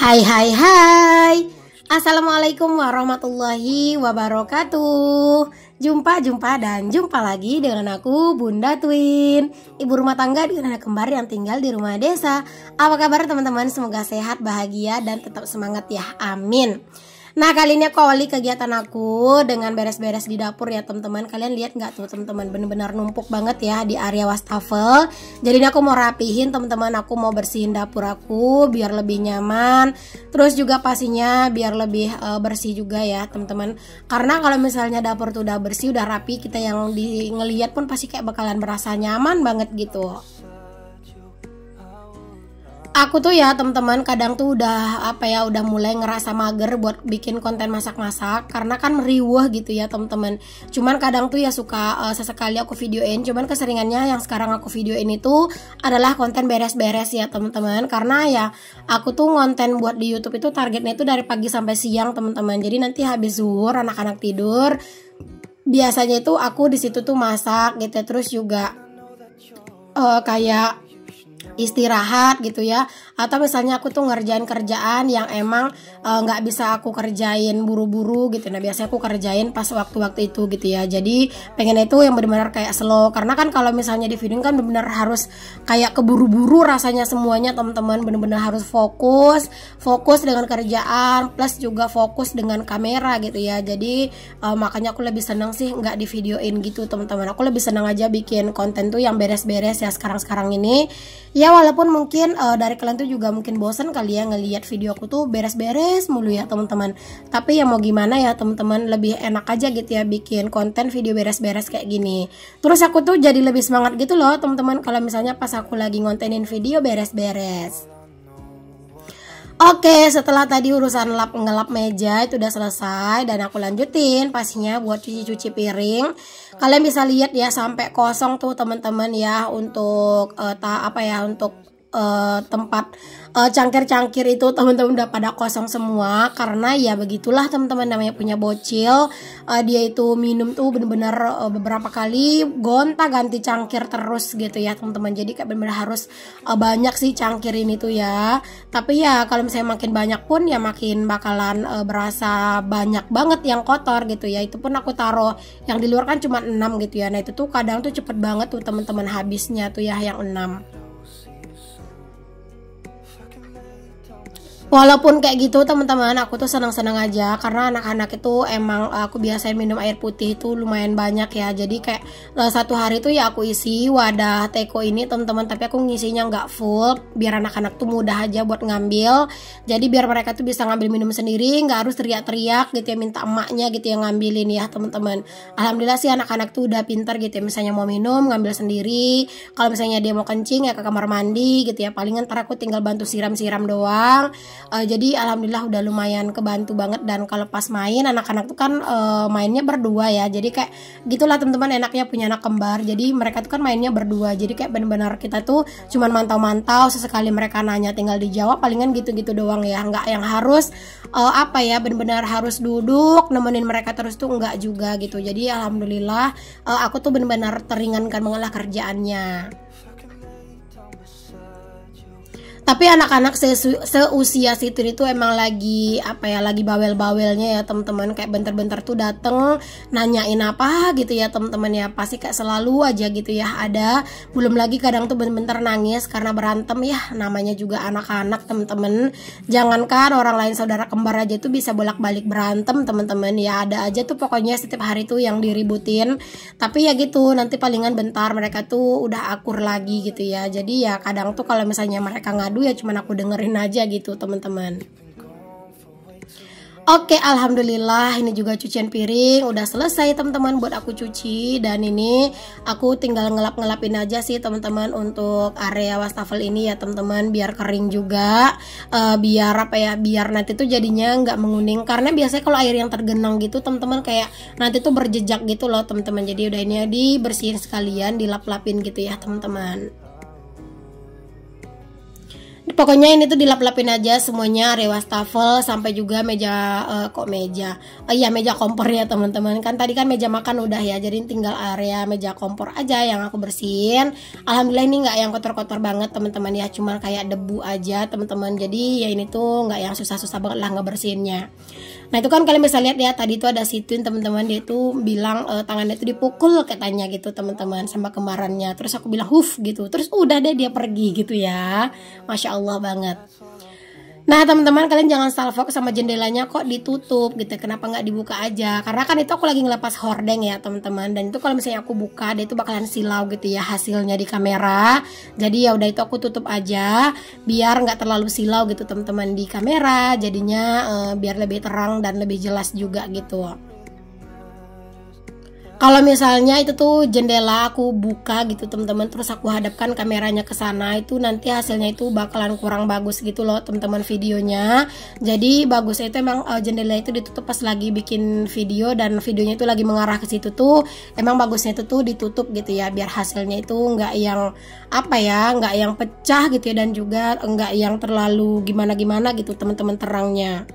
Hai hai hai Assalamualaikum warahmatullahi wabarakatuh Jumpa jumpa dan jumpa lagi dengan aku Bunda Twin Ibu rumah tangga di anak kembar yang tinggal di rumah desa Apa kabar teman-teman semoga sehat bahagia dan tetap semangat ya amin Nah kali ini aku awali kegiatan aku dengan beres-beres di dapur ya teman-teman Kalian lihat nggak tuh teman-teman bener-bener numpuk banget ya di area wastafel Jadi ini aku mau rapihin teman-teman aku mau bersihin dapur aku biar lebih nyaman Terus juga pastinya biar lebih uh, bersih juga ya teman-teman Karena kalau misalnya dapur tuh udah bersih udah rapi kita yang di ngeliat pun pasti kayak bakalan berasa nyaman banget gitu aku tuh ya teman-teman kadang tuh udah apa ya udah mulai ngerasa mager buat bikin konten masak-masak karena kan riuh gitu ya teman-teman cuman kadang tuh ya suka uh, sesekali aku videoin cuman keseringannya yang sekarang aku videoin itu adalah konten beres-beres ya teman-teman karena ya aku tuh konten buat di YouTube itu targetnya itu dari pagi sampai siang teman-teman jadi nanti habis zuhur anak-anak tidur biasanya itu aku di situ tuh masak gitu ya. terus juga uh, kayak istirahat gitu ya atau misalnya aku tuh ngerjain kerjaan yang emang eh, nggak uh, bisa aku kerjain buru-buru gitu nah biasanya aku kerjain pas waktu-waktu itu gitu ya jadi pengen itu yang benar-benar kayak slow karena kan kalau misalnya di video kan benar-benar harus kayak keburu-buru rasanya semuanya teman-teman benar-benar harus fokus fokus dengan kerjaan plus juga fokus dengan kamera gitu ya jadi uh, makanya aku lebih senang sih nggak di videoin gitu teman-teman aku lebih senang aja bikin konten tuh yang beres-beres ya sekarang-sekarang ini ya walaupun mungkin uh, dari kalian tuh juga mungkin bosen kali ya ngelihat video aku tuh beres-beres mulu ya teman-teman tapi ya mau gimana ya teman-teman lebih enak aja gitu ya bikin konten video beres-beres kayak gini terus aku tuh jadi lebih semangat gitu loh teman-teman kalau misalnya pas aku lagi ngontenin video beres-beres Oke, setelah tadi urusan lap ngelap meja itu udah selesai dan aku lanjutin pastinya buat cuci-cuci piring. Kalian bisa lihat ya sampai kosong tuh teman-teman ya untuk uh, ta apa ya untuk Eh, tempat eh, cangkir-cangkir uh, itu teman-teman udah pada kosong semua karena ya begitulah teman-teman namanya punya bocil uh, dia itu minum tuh bener-bener uh, beberapa kali gonta ganti cangkir terus gitu ya teman-teman jadi kayak bener-bener harus uh, banyak sih cangkir ini tuh ya tapi ya kalau misalnya makin banyak pun ya makin bakalan uh, berasa banyak banget yang kotor gitu ya itu pun aku taruh yang di luar kan cuma 6 gitu ya nah itu tuh kadang tuh cepet banget tuh teman-teman habisnya tuh ya yang 6 walaupun kayak gitu teman-teman aku tuh senang-senang aja karena anak-anak itu emang eh, aku biasain minum air putih itu lumayan banyak ya jadi kayak eh, satu hari tuh ya aku isi wadah teko ini teman-teman tapi aku ngisinya nggak full biar anak-anak tuh mudah aja buat ngambil jadi biar mereka tuh bisa ngambil minum sendiri nggak harus teriak-teriak gitu ya minta emaknya gitu yang ngambilin ya teman-teman alhamdulillah sih anak-anak tuh udah pintar gitu ya misalnya mau minum ngambil sendiri kalau misalnya dia mau kencing ya ke kamar mandi gitu ya paling ntar aku tinggal bantu siram-siram doang uh, jadi alhamdulillah udah lumayan kebantu banget dan kalau pas main anak-anak tuh kan uh, mainnya berdua ya jadi kayak gitulah teman-teman enaknya punya anak kembar jadi mereka tuh kan mainnya berdua jadi kayak benar-benar kita tuh cuman mantau-mantau sesekali mereka nanya tinggal dijawab palingan gitu-gitu doang ya nggak yang harus uh, apa ya benar-benar harus duduk nemenin mereka terus tuh nggak juga gitu jadi alhamdulillah uh, aku tuh benar-benar teringankan mengalah kerjaannya tapi anak-anak se seusia situ itu emang lagi apa ya lagi bawel-bawelnya ya teman-teman kayak bentar-bentar tuh dateng nanyain apa gitu ya teman-teman ya pasti kayak selalu aja gitu ya ada belum lagi kadang tuh bentar-bentar nangis karena berantem ya namanya juga anak-anak teman-teman jangankan orang lain saudara kembar aja tuh bisa bolak-balik berantem teman-teman ya ada aja tuh pokoknya setiap hari tuh yang diributin tapi ya gitu nanti palingan bentar mereka tuh udah akur lagi gitu ya jadi ya kadang tuh kalau misalnya mereka ngadu lagu ya cuman aku dengerin aja gitu teman-teman Oke, alhamdulillah ini juga cucian piring udah selesai teman-teman buat aku cuci dan ini aku tinggal ngelap-ngelapin aja sih teman-teman untuk area wastafel ini ya teman-teman biar kering juga uh, biar apa ya biar nanti tuh jadinya nggak menguning karena biasanya kalau air yang tergenang gitu teman-teman kayak nanti tuh berjejak gitu loh teman-teman jadi udah ini ya, dibersihin sekalian dilap-lapin gitu ya teman-teman pokoknya ini tuh dilap-lapin aja semuanya area wastafel sampai juga meja uh, kok meja uh, iya meja kompor ya teman-teman kan tadi kan meja makan udah ya jadi tinggal area meja kompor aja yang aku bersihin alhamdulillah ini nggak yang kotor-kotor banget teman-teman ya cuma kayak debu aja teman-teman jadi ya ini tuh nggak yang susah-susah banget lah ngebersihinnya Nah itu kan kalian bisa lihat ya tadi itu ada situin teman-teman dia itu bilang e, tangannya itu dipukul katanya gitu teman-teman sama kemarannya Terus aku bilang huf gitu. Terus udah deh dia pergi gitu ya. Masya Allah banget. Nah teman-teman kalian jangan salah fokus sama jendelanya kok ditutup gitu Kenapa nggak dibuka aja Karena kan itu aku lagi ngelepas hordeng ya teman-teman Dan itu kalau misalnya aku buka dia itu bakalan silau gitu ya hasilnya di kamera Jadi ya udah itu aku tutup aja Biar nggak terlalu silau gitu teman-teman di kamera Jadinya eh, biar lebih terang dan lebih jelas juga gitu kalau misalnya itu tuh jendela aku buka gitu teman-teman terus aku hadapkan kameranya ke sana itu nanti hasilnya itu bakalan kurang bagus gitu loh teman-teman videonya jadi bagusnya itu emang uh, jendela itu ditutup pas lagi bikin video dan videonya itu lagi mengarah ke situ tuh emang bagusnya itu tuh ditutup gitu ya biar hasilnya itu nggak yang apa ya nggak yang pecah gitu ya dan juga nggak yang terlalu gimana-gimana gitu teman-teman terangnya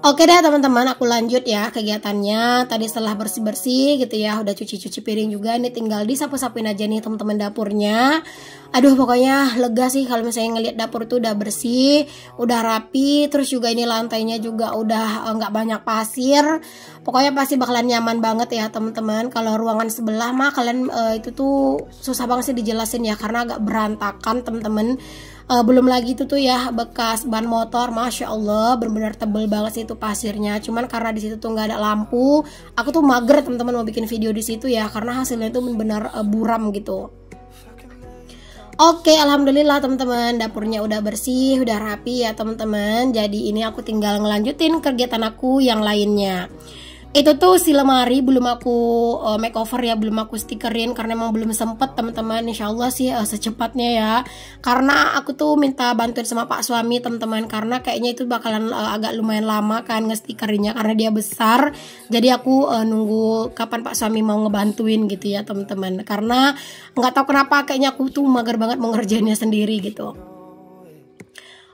Oke deh teman-teman, aku lanjut ya kegiatannya. Tadi setelah bersih-bersih gitu ya, udah cuci-cuci piring juga. Ini tinggal disapu-sapuin aja nih teman-teman dapurnya. Aduh pokoknya lega sih kalau misalnya ngeliat dapur tuh udah bersih, udah rapi, terus juga ini lantainya juga udah eh, nggak banyak pasir. Pokoknya pasti bakalan nyaman banget ya teman-teman. Kalau ruangan sebelah mah kalian uh, itu tuh susah banget sih dijelasin ya karena agak berantakan teman-teman uh, belum lagi itu tuh ya bekas ban motor masya allah benar-benar tebel banget sih itu pasirnya cuman karena di situ tuh nggak ada lampu aku tuh mager teman-teman mau bikin video di situ ya karena hasilnya itu benar uh, eh, buram gitu Oke, alhamdulillah teman-teman, dapurnya udah bersih, udah rapi ya teman-teman. Jadi ini aku tinggal ngelanjutin kegiatan aku yang lainnya itu tuh si lemari belum aku uh, makeover ya belum aku stikerin karena emang belum sempet teman-teman insya Allah sih uh, secepatnya ya karena aku tuh minta bantuin sama pak suami teman-teman karena kayaknya itu bakalan uh, agak lumayan lama kan ngestikerinnya karena dia besar jadi aku uh, nunggu kapan pak suami mau ngebantuin gitu ya teman-teman karena nggak tahu kenapa kayaknya aku tuh mager banget mengerjainnya sendiri gitu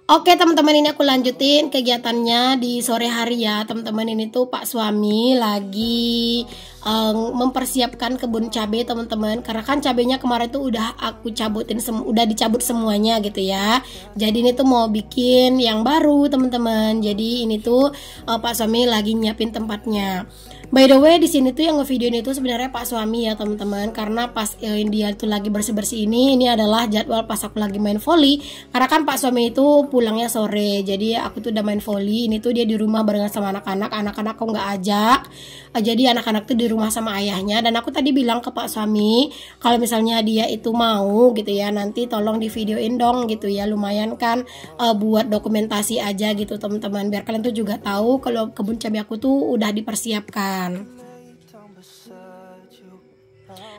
Oke teman-teman ini aku lanjutin kegiatannya di sore hari ya teman-teman ini tuh pak suami lagi um, mempersiapkan kebun cabai teman-teman karena kan cabainya kemarin tuh udah aku cabutin sem udah dicabut semuanya gitu ya jadi ini tuh mau bikin yang baru teman-teman jadi ini tuh uh, pak suami lagi nyiapin tempatnya By the way, di sini tuh yang ngevideoin itu sebenarnya Pak Suami ya teman-teman, karena pas eh, dia tuh lagi bersih-bersih ini, ini adalah jadwal pas aku lagi main volley. Karena kan Pak Suami itu pulangnya sore, jadi aku tuh udah main volley. Ini tuh dia di rumah barengan sama anak-anak, anak-anak aku nggak ajak. Eh, jadi anak-anak tuh di rumah sama ayahnya. Dan aku tadi bilang ke Pak Suami, kalau misalnya dia itu mau gitu ya, nanti tolong di videoin dong gitu ya, lumayan kan uh, buat dokumentasi aja gitu teman-teman, biar kalian tuh juga tahu kalau kebun cabai aku tuh udah dipersiapkan. Tuhan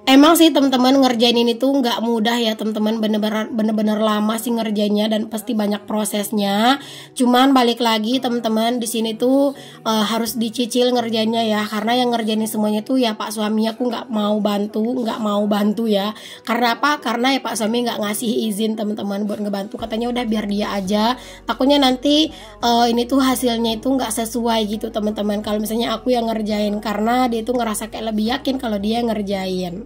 emang sih teman-teman ngerjain ini tuh nggak mudah ya teman-teman bener-bener bener-bener lama sih ngerjainnya dan pasti banyak prosesnya cuman balik lagi teman-teman di sini tuh uh, harus dicicil ngerjainnya ya karena yang ngerjain semuanya tuh ya pak suami aku nggak mau bantu nggak mau bantu ya karena apa karena ya pak suami nggak ngasih izin teman-teman buat ngebantu katanya udah biar dia aja takutnya nanti uh, ini tuh hasilnya itu nggak sesuai gitu teman-teman kalau misalnya aku yang ngerjain karena dia tuh ngerasa kayak lebih yakin kalau dia yang ngerjain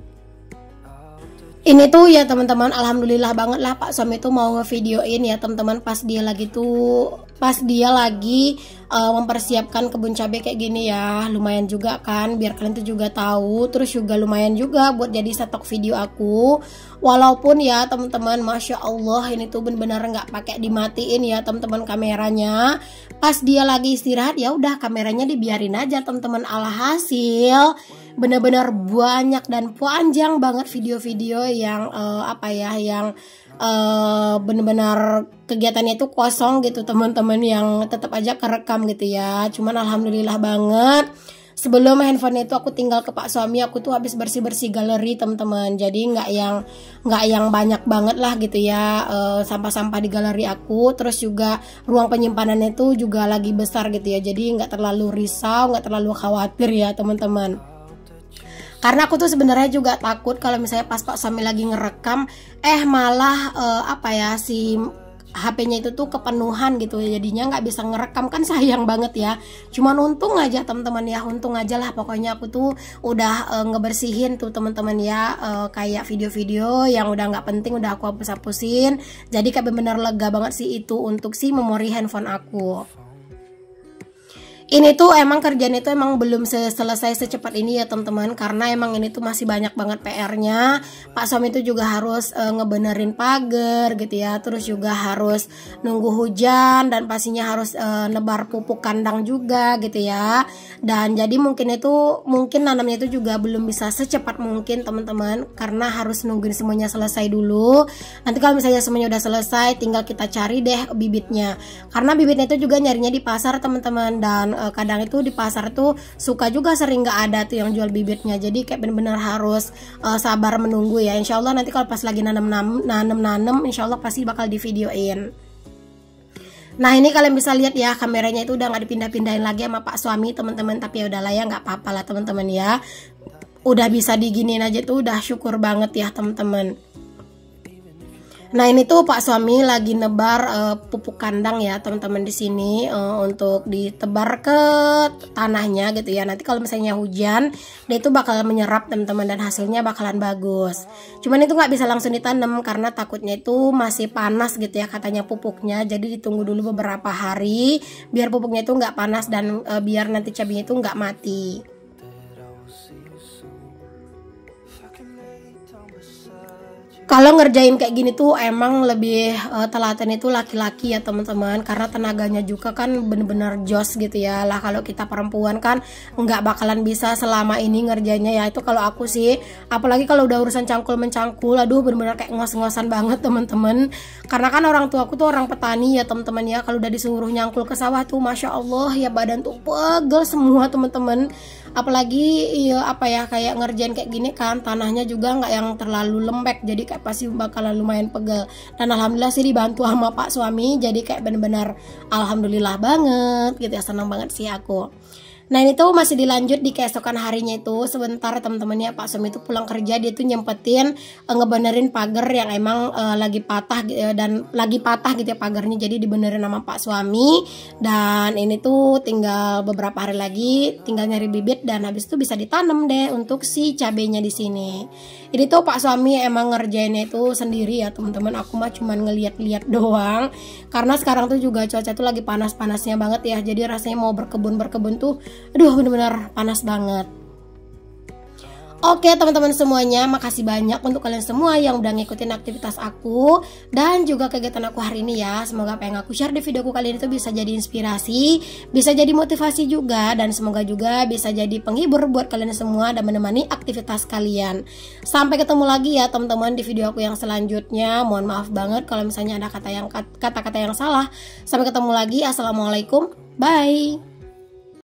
ini tuh ya teman-teman alhamdulillah banget lah Pak Sam itu mau ngevideoin ya teman-teman pas dia lagi tuh pas dia lagi uh, mempersiapkan kebun cabai kayak gini ya lumayan juga kan biar kalian tuh juga tahu terus juga lumayan juga buat jadi stok video aku walaupun ya teman-teman masya Allah ini tuh benar-benar nggak pakai dimatiin ya teman-teman kameranya pas dia lagi istirahat ya udah kameranya dibiarin aja teman-teman alhasil benar-benar banyak dan panjang banget video-video yang uh, apa ya yang uh, benar-benar kegiatannya itu kosong gitu teman-teman yang tetap aja kerekam gitu ya cuman alhamdulillah banget sebelum handphone itu aku tinggal ke pak suami aku tuh habis bersih bersih galeri teman-teman jadi nggak yang nggak yang banyak banget lah gitu ya eh, sampah-sampah di galeri aku terus juga ruang penyimpanannya itu juga lagi besar gitu ya jadi nggak terlalu risau nggak terlalu khawatir ya teman-teman karena aku tuh sebenarnya juga takut kalau misalnya pas Pak Sami lagi ngerekam eh malah uh, apa ya si HP-nya itu tuh kepenuhan gitu ya, jadinya nggak bisa ngerekam kan sayang banget ya cuman untung aja teman-teman ya untung aja lah pokoknya aku tuh udah e, ngebersihin tuh teman-teman ya e, kayak video-video yang udah nggak penting udah aku hapus-hapusin jadi kayak bener lega banget sih itu untuk si memori handphone aku ini tuh emang kerjaan itu emang belum selesai secepat ini ya teman-teman karena emang ini tuh masih banyak banget PR-nya. Pak suami itu juga harus e, ngebenerin pagar gitu ya, terus juga harus nunggu hujan dan pastinya harus e, nebar pupuk kandang juga gitu ya. Dan jadi mungkin itu mungkin nanamnya itu juga belum bisa secepat mungkin teman-teman karena harus nungguin semuanya selesai dulu. Nanti kalau misalnya semuanya udah selesai tinggal kita cari deh bibitnya. Karena bibitnya itu juga nyarinya di pasar teman-teman dan uh, kadang itu di pasar tuh suka juga sering nggak ada tuh yang jual bibitnya jadi kayak bener-bener harus uh, sabar menunggu ya insya Allah nanti kalau pas lagi nanem nanem nanem insya Allah pasti bakal di videoin Nah ini kalian bisa lihat ya kameranya itu udah gak dipindah-pindahin lagi sama pak suami teman-teman tapi ya udahlah ya gak apa-apa lah teman-teman ya udah bisa diginiin aja tuh udah syukur banget ya teman-teman. Nah ini tuh Pak Suami lagi nebar uh, pupuk kandang ya teman-teman di sini uh, untuk ditebar ke tanahnya gitu ya. Nanti kalau misalnya hujan dia itu bakal menyerap teman-teman dan hasilnya bakalan bagus. Cuman itu nggak bisa langsung ditanam karena takutnya itu masih panas gitu ya katanya pupuknya. Jadi ditunggu dulu beberapa hari biar pupuknya itu nggak panas dan uh, biar nanti cabenya itu nggak mati. kalau ngerjain kayak gini tuh emang lebih uh, telaten itu laki-laki ya teman-teman karena tenaganya juga kan bener-bener jos gitu ya lah kalau kita perempuan kan nggak bakalan bisa selama ini ngerjainnya ya itu kalau aku sih apalagi kalau udah urusan cangkul mencangkul aduh bener-bener kayak ngos-ngosan banget teman-teman karena kan orang tua aku tuh orang petani ya teman-teman ya kalau udah disuruh nyangkul ke sawah tuh masya Allah ya badan tuh pegel semua teman-teman apalagi ya apa ya kayak ngerjain kayak gini kan tanahnya juga nggak yang terlalu lembek jadi kayak pasti bakalan lumayan pegel dan alhamdulillah sih dibantu sama pak suami jadi kayak bener-bener alhamdulillah banget gitu ya senang banget sih aku Nah ini tuh masih dilanjut di keesokan harinya itu sebentar teman-temannya Pak Sum itu pulang kerja dia tuh nyempetin uh, ngebenerin pagar yang emang uh, lagi patah uh, dan lagi patah gitu ya pagarnya jadi dibenerin sama Pak suami dan ini tuh tinggal beberapa hari lagi tinggal nyari bibit dan habis itu bisa ditanam deh untuk si cabenya di sini jadi tuh pak suami emang ngerjainnya itu sendiri ya teman-teman aku mah cuman ngeliat-liat doang karena sekarang tuh juga cuaca tuh lagi panas-panasnya banget ya jadi rasanya mau berkebun berkebun tuh aduh bener-bener panas banget Oke teman-teman semuanya, makasih banyak untuk kalian semua yang udah ngikutin aktivitas aku dan juga kegiatan aku hari ini ya. Semoga apa yang aku share di videoku kali ini tuh bisa jadi inspirasi, bisa jadi motivasi juga dan semoga juga bisa jadi penghibur buat kalian semua dan menemani aktivitas kalian. Sampai ketemu lagi ya teman-teman di video aku yang selanjutnya. Mohon maaf banget kalau misalnya ada kata yang kata-kata yang salah. Sampai ketemu lagi. Assalamualaikum. Bye.